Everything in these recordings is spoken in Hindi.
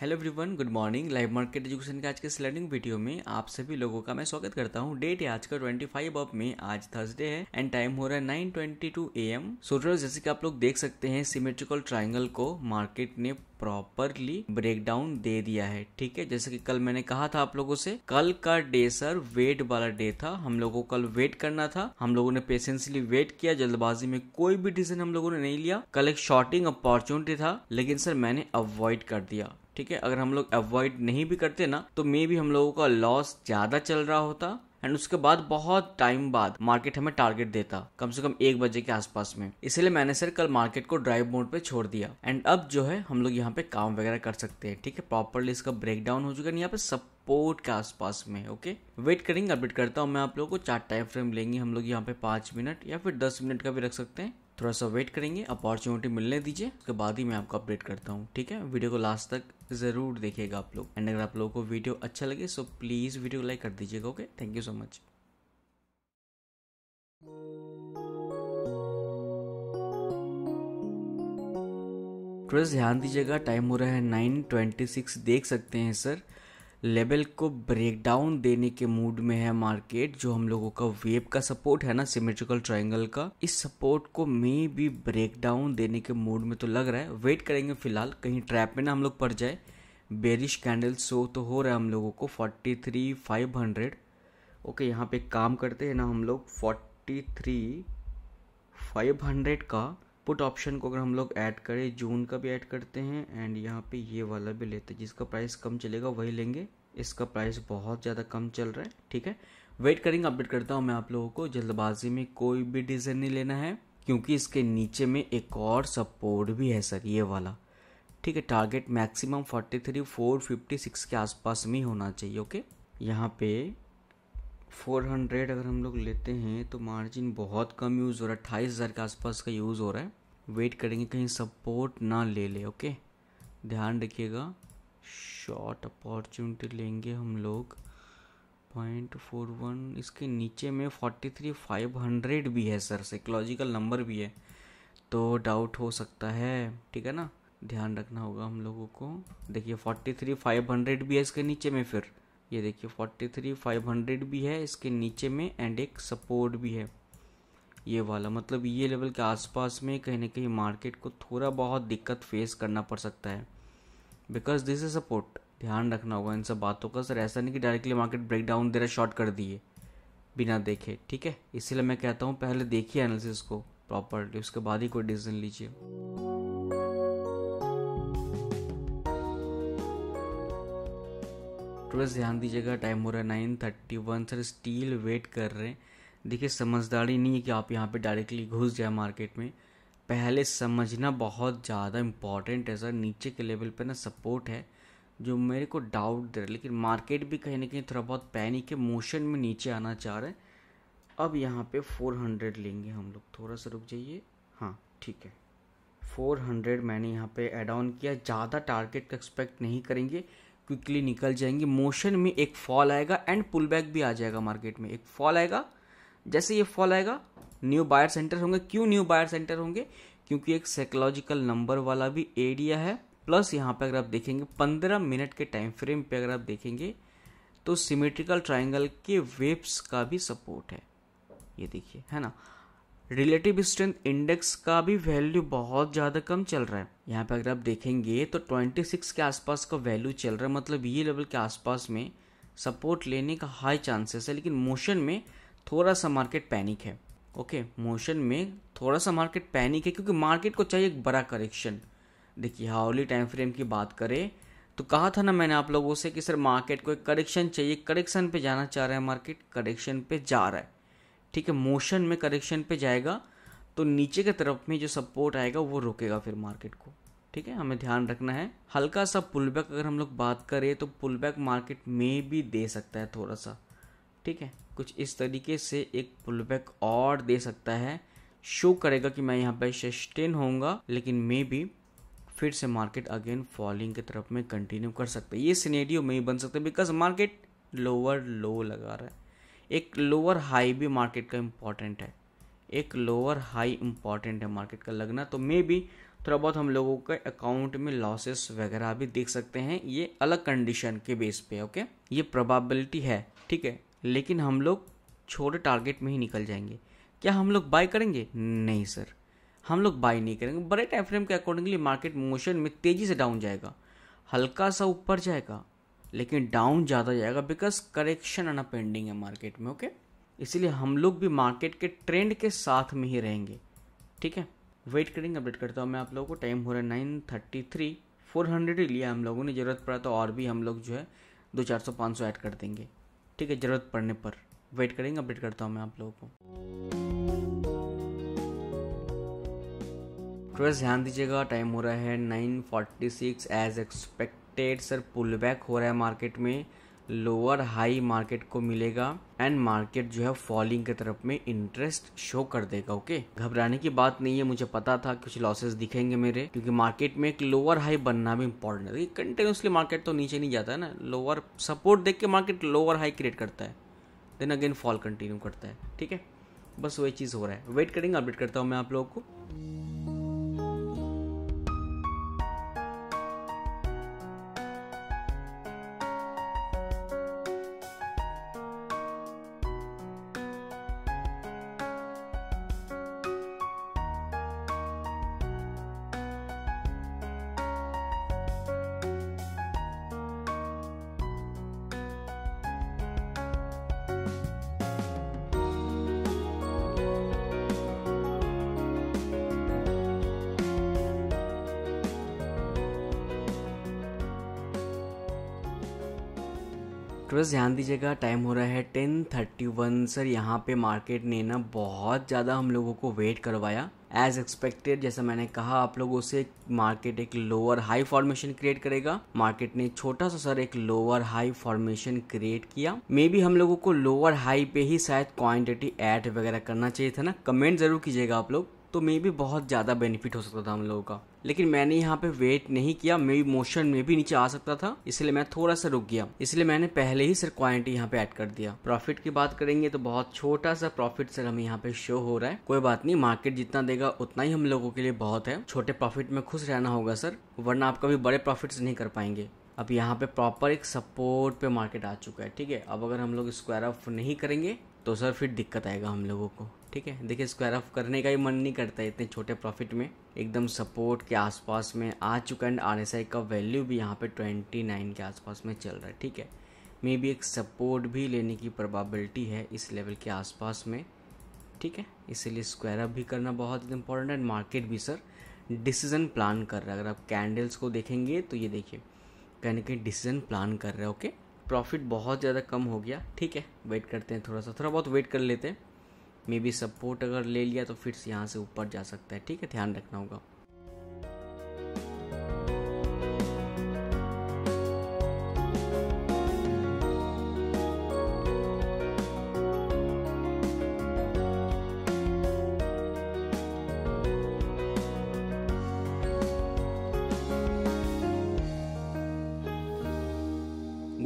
hello everyone good morning live market education के आज के लर्निंग वीडियो में आप सभी लोगों का मैं स्वागत करता हूँ डेट है आज का फाइव ऑफ में आज थर्सडे है एंड टाइम हो रहा है ए एम सूरज जैसे कि आप लोग देख सकते हैं सिमेट्रिकल ट्राइंगल को मार्केट ने प्रॉपरली ब्रेकडाउन दे दिया है ठीक है जैसे कि कल मैंने कहा था आप लोगों से कल का डे सर वेट वाला डे था हम लोगों को कल वेट करना था हम लोगों ने पेशेंसली वेट किया जल्दबाजी में कोई भी डिसीजन हम लोगों ने नहीं लिया कल एक शॉर्टिंग अपॉर्चुनिटी था लेकिन सर मैंने अवॉइड कर दिया ठीक है अगर हम लोग अवॉइड नहीं भी करते ना तो मे भी हम लोगों का लॉस ज्यादा चल रहा होता एंड उसके बाद बहुत टाइम बाद मार्केट हमें टारगेट देता कम से कम एक बजे के आसपास में इसलिए मैंने सर कल मार्केट को ड्राइव मोड पे छोड़ दिया एंड अब जो है हम लोग यहाँ पे काम वगैरह कर सकते हैं ठीक है प्रॉपरली इसका ब्रेक डाउन हो चुका है यहाँ पे सब सपोर्ट के आसपास में ओके वेट करेंगे अपडेट करता हूँ मैं आप लोगों को चार टाइम फ्रेम लेंगे हम लोग यहाँ पे पांच मिनट या फिर दस मिनट का भी रख सकते हैं थोड़ा सा वेट करेंगे अपॉर्चुनिटी मिलने दीजिए उसके बाद ही मैं आपको अपडेट करता हूँ ठीक है वीडियो को लास्ट तक ज़रूर देखिएगा आप लोग एंड अगर आप लोगों को वीडियो अच्छा लगे सो प्लीज़ वीडियो लाइक कर दीजिएगा okay thank you so much trust ध्यान दीजिएगा टाइम हो रहा है नाइन ट्वेंटी सिक्स देख सकते हैं सर लेवल को ब्रेक डाउन देने के मूड में है मार्केट जो हम लोगों का वेब का सपोर्ट है ना सिमेट्रिकल ट्राइंगल का इस सपोर्ट को मे भी ब्रेक डाउन देने के मूड में तो लग रहा है वेट करेंगे फिलहाल कहीं ट्रैप में ना हम लोग पड़ जाए बेरिश कैंडल शो तो हो रहा है हम लोगों को forty three five hundred okay यहाँ पे काम करते हैं ना हम लोग फोर्टी थ्री फाइव हंड्रेड का पुट ऑप्शन को अगर हम लोग ऐड करें जून का भी ऐड करते हैं एंड यहाँ पे ये वाला भी लेते हैं जिसका प्राइस कम चलेगा वही लेंगे इसका प्राइस बहुत ज़्यादा कम चल रहा है ठीक है वेट करेंगे अपडेट करता हूँ मैं आप लोगों को जल्दबाजी में कोई भी डिज़ाइन नहीं लेना है क्योंकि इसके नीचे में एक और सपोर्ट भी है सर ये वाला ठीक है टारगेट मैक्सिमम 43 456 के आसपास में होना चाहिए ओके यहाँ पे 400 अगर हम लोग लेते हैं तो मार्जिन बहुत कम यूज़ हो रहा है अट्ठाईस हज़ार के आसपास का यूज़ हो रहा है वेट करेंगे कहीं सपोर्ट ना ले ले ओके ध्यान रखिएगा शॉर्ट अपॉर्चुनिटी लेंगे हम लोग पॉइंट फोर वन इसके नीचे में फोर्टी थ्री फाइव हंड्रेड भी है सर साइकोलॉजिकल नंबर भी है तो डाउट हो सकता है ठीक है ना ध्यान रखना होगा हम लोगों को देखिए फोर्टी थ्री फाइव हंड्रेड भी है इसके नीचे में फिर ये देखिए फोर्टी थ्री फाइव हंड्रेड भी है इसके नीचे में एंड एक सपोर्ट भी है ये वाला मतलब ये लेवल के आसपास में कहीं ना कहीं मार्केट को थोड़ा बहुत दिक्कत फेस करना पड़ सकता है बिकॉज दिस इज सपोर्ट ध्यान रखना होगा इन सब बातों का सर ऐसा नहीं कि डायरेक्टली मार्केट ब्रेक डाउन दे रहा शॉर्ट कर दिए बिना देखे ठीक है इसीलिए मैं कहता हूँ पहले देखिए एनालिसिस को प्रॉपरली उसके बाद ही कोई डिसीजन लीजिए ध्यान दीजिएगा टाइम हो रहा है nine thirty one sir still wait कर रहे हैं देखिए समझदारी नहीं है कि आप यहाँ पे डायरेक्टली घुस जाए मार्केट में पहले समझना बहुत ज़्यादा इम्पॉर्टेंट है सर नीचे के लेवल पे ना सपोर्ट है जो मेरे को डाउट दे रहा है लेकिन मार्केट भी कहीं ना कहीं थोड़ा बहुत पैनिक के मोशन में नीचे आना चाह रहे हैं अब यहाँ पे 400 लेंगे हम लोग थोड़ा सा रुक जाइए हाँ ठीक है 400 मैंने यहाँ पे एड ऑन किया ज़्यादा टारगेट का एक्सपेक्ट नहीं करेंगे क्विकली निकल जाएंगे मोशन में एक फॉल आएगा एंड पुल बैक भी आ जाएगा मार्केट में एक फॉल आएगा जैसे ये फॉल आएगा न्यू बायर सेंटर होंगे क्यों न्यू बायर सेंटर होंगे क्योंकि एक साइकोलॉजिकल नंबर वाला भी एरिया है प्लस यहाँ पे अगर आप देखेंगे पंद्रह मिनट के टाइम फ्रेम पे अगर आप देखेंगे तो सिमेट्रिकल ट्राइंगल के वेब्स का भी सपोर्ट है ये देखिए है ना रिलेटिव स्ट्रेंथ इंडेक्स का भी वैल्यू बहुत ज़्यादा कम चल रहा है यहाँ पे अगर आप देखेंगे तो 26 के आसपास का वैल्यू चल रहा है मतलब ये लेवल के आसपास में सपोर्ट लेने का हाई चांसेस है लेकिन मोशन में थोड़ा सा मार्केट पैनिक है ओके मोशन में थोड़ा सा मार्केट पैनिक है क्योंकि मार्केट को चाहिए एक बड़ा करेक्शन देखिए हाउली टाइम फ्रेम की बात करें तो कहा था ना मैंने आप लोगों से कि सर मार्केट को एक करेक्शन चाहिए करेक्शन पे जाना चाह रहा है मार्केट करेक्शन पे जा रहा है ठीक है मोशन में करेक्शन पे जाएगा तो नीचे की तरफ में जो सपोर्ट आएगा वो रोकेगा फिर मार्केट को ठीक है हमें ध्यान रखना है हल्का सा पुलबैक अगर हम लोग बात करें तो पुलबैक मार्केट में भी दे सकता है थोड़ा सा ठीक है कुछ इस तरीके से एक पुलबैक और दे सकता है शो करेगा कि मैं यहाँ पे सस्टेन होऊंगा लेकिन मे भी फिर से मार्केट अगेन फॉलिंग की तरफ में कंटिन्यू कर सकते हैं ये सीनेरियो में ही बन सकता बिकॉज मार्केट लोअर लो लगा रहा है एक लोअर हाई भी मार्केट का इम्पॉर्टेंट है एक लोअर हाई इम्पॉर्टेंट है मार्केट का लगना तो मे भी थोड़ा बहुत हम लोगों के अकाउंट में लॉसेस वगैरह भी देख सकते हैं ये अलग कंडीशन के बेस पे ओके ये प्रोबेबिलिटी है ठीक है लेकिन हम लोग छोटे टारगेट में ही निकल जाएंगे क्या हम लोग बाय करेंगे नहीं सर हम लोग बाय नहीं करेंगे बड़े टाइम फ्रेम के अकॉर्डिंगली मार्केट मोशन में तेज़ी से डाउन जाएगा हल्का सा ऊपर जाएगा लेकिन डाउन ज़्यादा जाएगा बिकॉज करेक्शन आना पेंडिंग है मार्केट में ओके इसलिए हम लोग भी मार्केट के ट्रेंड के साथ में ही रहेंगे ठीक है वेट करेंगे अपडेट करता हूँ मैं आप लोगों को टाइम हो रहा है nine thirty three four hundred ही लिया हम लोगों ने ज़रूरत पड़ा तो और भी हम लोग जो है दो चार सौ पाँच सौ ऐड कर देंगे ठीक है ज़रूरत पड़ने पर वेट करेंगे अपडेट करता हूँ मैं आप लोगों को ट्रेस ध्यान दीजिएगा टाइम हो रहा है 9:46 as expected sir pull back हो रहा है मार्केट में लोअर हाई मार्केट को मिलेगा एंड मार्केट जो है फॉलिंग के तरफ में इंटरेस्ट शो कर देगा ओके घबराने की बात नहीं है मुझे पता था कुछ लॉसेस दिखेंगे मेरे क्योंकि मार्केट में एक लोअर हाई बनना भी इंपॉर्टेंट है कंटिन्यूसली मार्केट तो नीचे नहीं जाता है ना लोअर सपोर्ट देख के मार्केट लोअर हाई क्रिएट करता है देन अगेन फॉल कंटिन्यू करता है ठीक है बस वही चीज़ हो रहा है वेट करेंगे अपडेट करता हूँ मैं आप लोगों को ट्रस्ट ध्यान दीजिएगा टाइम हो रहा है टेन थर्टी वन सर यहाँ पे मार्केट ने ना बहुत ज़्यादा हम लोगों को वेट करवाया एज एक्सपेक्टेड जैसा मैंने कहा आप लोगों से मार्केट एक लोअर हाई फॉर्मेशन क्रिएट करेगा मार्केट ने छोटा सा सर एक लोअर हाई फॉर्मेशन क्रिएट किया मे बी हम लोगों को लोअर हाई पे ही शायद क्वांटिटी एड वगैरह करना चाहिए था ना कमेंट जरूर कीजिएगा आप लोग तो मे भी बहुत ज़्यादा बेनिफिट हो सकता था हम लोगों का लेकिन मैंने यहाँ पे वेट नहीं किया मे मोशन में भी नीचे आ सकता था इसलिए मैं थोड़ा सा रुक गया इसलिए मैंने पहले ही सर क्वांटिटी यहाँ पे ऐड कर दिया प्रॉफिट की बात करेंगे तो बहुत छोटा सा प्रॉफिट सर हमें यहाँ पे शो हो रहा है कोई बात नहीं मार्केट जितना देगा उतना ही हम लोगों के लिए बहुत है छोटे प्रॉफिट में खुश रहना होगा सर वरना आप कभी बड़े प्रॉफिट नहीं कर पाएंगे अब यहाँ पे प्रॉपर एक सपोर्ट पे मार्केट आ चुका है ठीक है अब अगर हम लोग स्क्वायर ऑफ नहीं करेंगे तो सर फिर दिक्कत आएगा हम लोगों को ठीक है देखिए स्क्वायर ऑफ करने का ही मन नहीं करता इतने छोटे प्रॉफिट में एकदम सपोर्ट के आसपास में आ चुका एंड आर एस का वैल्यू भी यहाँ पे 29 के आसपास में चल रहा है ठीक है मे बी एक सपोर्ट भी लेने की प्रोबेबिलिटी है इस लेवल के आसपास में ठीक है इसीलिए स्क्वायर अप भी करना बहुत इंपॉर्टेंट है एंड मार्केट भी सर डिसीजन प्लान कर रहा है अगर आप कैंडल्स को देखेंगे तो ये देखिए कहीं ना कहीं डिसीजन प्लान कर रहा है ओके प्रॉफिट बहुत ज़्यादा कम हो गया ठीक है वेट करते हैं थोड़ा सा थोड़ा बहुत वेट कर लेते हैं मे बी सपोर्ट अगर ले लिया तो फिर से यहाँ से ऊपर जा सकता है ठीक है ध्यान रखना होगा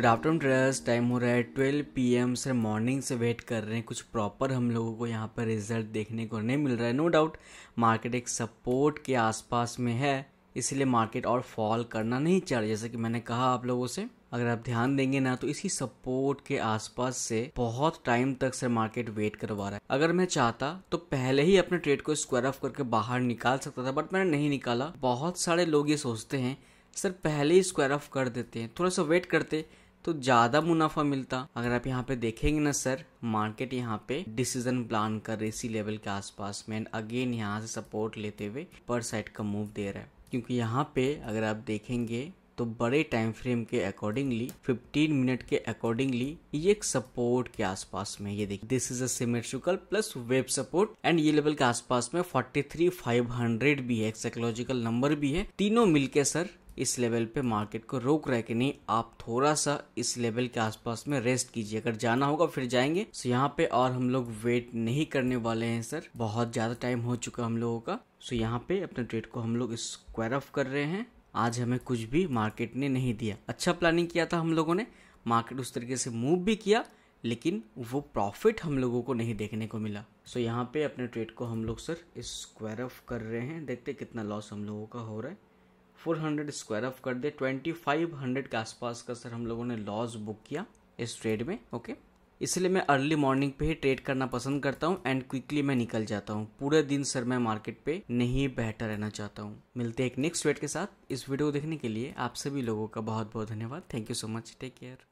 गुड आफ्टरनून ड्रेस टाइम हो रहा है ट्वेल्व पी एम से मॉर्निंग से वेट कर रहे हैं कुछ प्रॉपर हम लोगों को यहाँ पर रिजल्ट देखने को नहीं मिल रहा है नो डाउट मार्केट एक सपोर्ट के आसपास में है इसलिए मार्केट और फॉल करना नहीं चाह रहा जैसे कि मैंने कहा आप लोगों से अगर आप ध्यान देंगे ना तो इसी सपोर्ट के आसपास से बहुत टाइम तक से मार्केट वेट करवा रहा है अगर मैं चाहता तो पहले ही अपने ट्रेड को स्क्वायर ऑफ करके बाहर निकाल सकता था बट मैंने नहीं निकाला बहुत सारे लोग ये सोचते हैं सर पहले ही स्क्वायर ऑफ कर देते हैं थोड़ा सा वेट करते तो ज़्यादा मुनाफा मिलता अगर आप यहाँ पे देखेंगे ना सर मार्केट यहाँ पे डिसीजन प्लान कर रही इसी लेवल के आसपास में एंड अगेन यहाँ से सपोर्ट लेते हुए पर साइड का मूव दे रहा है क्योंकि यहाँ पे अगर आप देखेंगे तो बड़े टाइम फ्रेम के अकॉर्डिंगली 15 मिनट के अकॉर्डिंगली ये एक सपोर्ट के आसपास में ये देखिए this is symmetrical plus web support and ये लेवल के आसपास में 43,500 भी है एक साइकोलॉजिकल नंबर भी है तीनों मिलके सर इस लेवल पे मार्केट को रोक रहा है कि नहीं आप थोड़ा सा इस लेवल के आसपास में रेस्ट कीजिए अगर जाना होगा फिर जाएंगे सो यहाँ पे और हम लोग वेट नहीं करने वाले हैं सर बहुत ज्यादा टाइम हो चुका हम लोगों का सो यहाँ पे अपने ट्रेड को हम लोग स्क्वायर ऑफ कर रहे हैं आज हमें कुछ भी मार्केट ने नहीं दिया अच्छा प्लानिंग किया था हम लोगों ने मार्केट उस तरीके से मूव भी किया लेकिन वो प्रॉफिट हम लोगों को नहीं देखने को मिला सो so, यहाँ पे अपने ट्रेड को हम लोग सर स्क्वायर ऑफ कर रहे हैं देखते कितना लॉस हम लोगों का हो रहा है फोर हंड्रेड स्क्वायर ऑफ कर दे ट्वेंटी फाइव हंड्रेड के आसपास का सर हम लोगों ने लॉस बुक किया इस ट्रेड में ओके इसलिए मैं अर्ली मॉर्निंग पे ही ट्रेड करना पसंद करता हूँ एंड क्विकली मैं निकल जाता हूँ पूरे दिन सर मैं मार्केट पे नहीं बैठा रहना चाहता हूँ मिलते हैं एक नेक्स्ट ट्रेड के साथ इस वीडियो को देखने के लिए आप सभी लोगों का बहुत बहुत धन्यवाद thank you so much take care